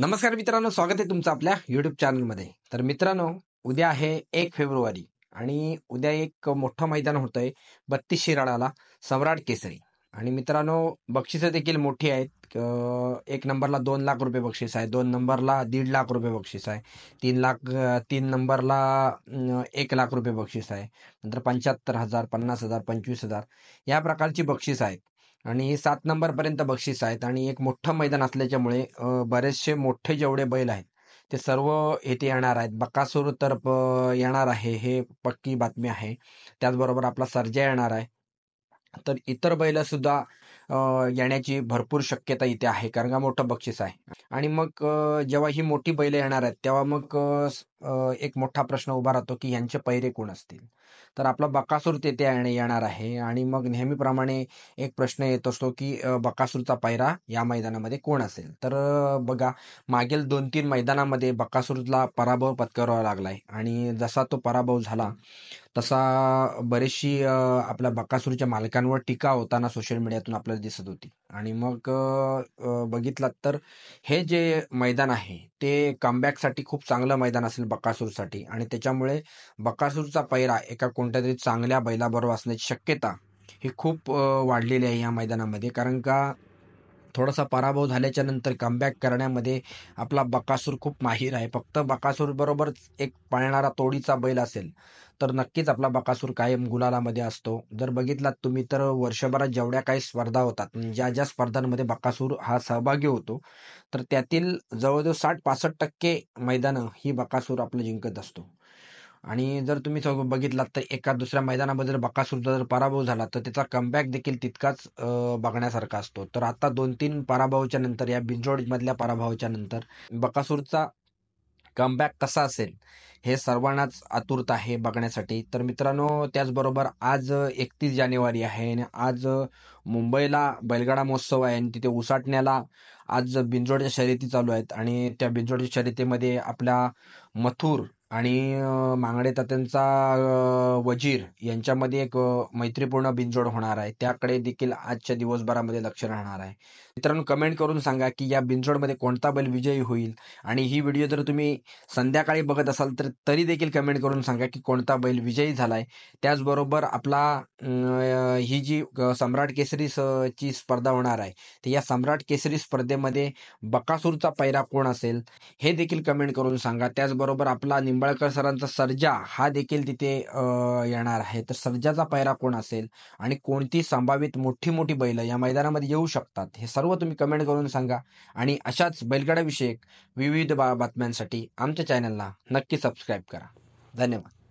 नमस्कार मित्रांनो स्वागत आहे तुमचं आपल्या युट्यूब चॅनलमध्ये तर मित्रांनो उद्या आहे एक फेब्रुवारी आणि उद्या एक मोठं मैदान होत आहे बत्तीस शिराळाला सम्राट केसरी आणि मित्रांनो बक्षिसं देखील मोठी आहेत एक नंबरला दोन लाख रुपये बक्षीस आहे दोन नंबरला दीड लाख रुपये बक्षीस आहे तीन लाख तीन नंबरला एक लाख रुपये बक्षीस आहे नंतर पंच्याहत्तर हजार पन्नास हजार पंचवीस हजार या प्रकारची बक्षीस आहेत आणि सात नंबरपर्यंत बक्षीस आहेत आणि एक मोठं मैदान असल्याच्यामुळे बरेचसे मोठे जेवढे बैल आहेत ते सर्व येथे येणार आहेत बकासूर तर येणार आहे हे पक्की बातमी आहे त्याचबरोबर आपला सर्जा येणार आहे तर इतर बैल सुद्धा येण्याची भरपूर शक्यता इथे आहे कारण का मोठं बक्षीस आहे आणि मग जेव्हा ही मोठी बैलं येणार आहेत तेव्हा मग एक मोठा प्रश्न उभा राहतो की यांचे पैरे कोण असतील तर आपला बकासूर तेथे येणार आहे आणि मग नेहमीप्रमाणे एक प्रश्न येत असतो की बकासूरचा पायरा या मैदानामध्ये कोण असेल तर बघा मागील दोन तीन मैदानामध्ये बकासूरला पराभव पत्करावा लागलाय आणि जसा तो पराभव झाला तसा बरेचशी आपल्या बकासूरच्या मालकांवर टीका होताना सोशल मीडियातून आपल्याला दिसत होती आणि मग बघितलात तर हे जे मैदान आहे ते कमबॅकसाठी खूप चांगलं मैदान असेल बकासूरसाठी आणि त्याच्यामुळे बकासूरचा पैरा एक एका कोणत्या तरी चांगल्या बैलाबरोबर असण्याची शक्यता ही खूप वाढलेली आहे या मैदानामध्ये कारण का थोडासा पराभव झाल्याच्या नंतर कमबॅक करण्यामध्ये आपला बकासूर खूप माहीर आहे फक्त बरोबर एक पाळणारा तोडीचा बैल असेल तर नक्कीच आपला बकासूर कायम गुलालामध्ये असतो जर बघितलात तुम्ही तर वर्षभरात जेवढ्या काही स्पर्धा होतात ज्या ज्या स्पर्धांमध्ये बकासूर हा सहभागी होतो तर त्यातील जवळजवळ साठ पासष्ट टक्के मैदानं ही बकासूर आपलं जिंकत असतो आणि जर तुम्ही बघितलात तर एका दुसऱ्या मैदानामध्ये जर बकासूरचा जर पराभव झाला तर त्याचा कमबॅक देखील तितकाच बघण्यासारखा असतो तर आता दोन तीन पराभवाच्या नंतर या मधल्या पराभवाच्या नंतर बकासूरचा कमबॅक कसा असेल हे सर्वांनाच आतुरता आहे बघण्यासाठी तर मित्रांनो त्याचबरोबर आज एकतीस जानेवारी आहे आणि आज मुंबईला बैलगाडा महोत्सव आहे आणि तिथे उसाटण्याला आज बिंजोडच्या शर्यती चालू आहेत आणि त्या बिंजोडच्या शर्यतीमध्ये आपला मथुर आणि मांगडे तात्यांचा वजीर यांच्यामध्ये एक मैत्रीपूर्ण बिनजोड होणार आहे त्याकडे देखील आजच्या दिवसभरामध्ये लक्ष राहणार आहे मित्रांनो कमेंट करून सांगा की या बिनजोडमध्ये कोणता बैल विजयी होईल आणि ही व्हिडिओ जर तुम्ही संध्याकाळी बघत असाल तर तरी देखील कमेंट करून सांगा की कोणता बैल विजयी झाला आहे त्याचबरोबर आपला ही जी सम्राट केसरी ची स्पर्धा होणार आहे तर या सम्राट केसरी स्पर्धेमध्ये बकासूरचा पैरा कोण असेल हे देखील कमेंट करून सांगा त्याचबरोबर आपला निंब निंबाळकर सरांचा सर्जा हा देखील तिथे येणार आहे तर सर्जाचा पैरा कोण असेल आणि कोणती संभावित मोठी मोठी बैल या मैदानामध्ये येऊ शकतात हे सर्व तुम्ही कमेंट करून सांगा आणि अशाच बैलगाड्याविषयक विविध बातम्यांसाठी आमच्या चॅनलला नक्की सबस्क्राईब करा धन्यवाद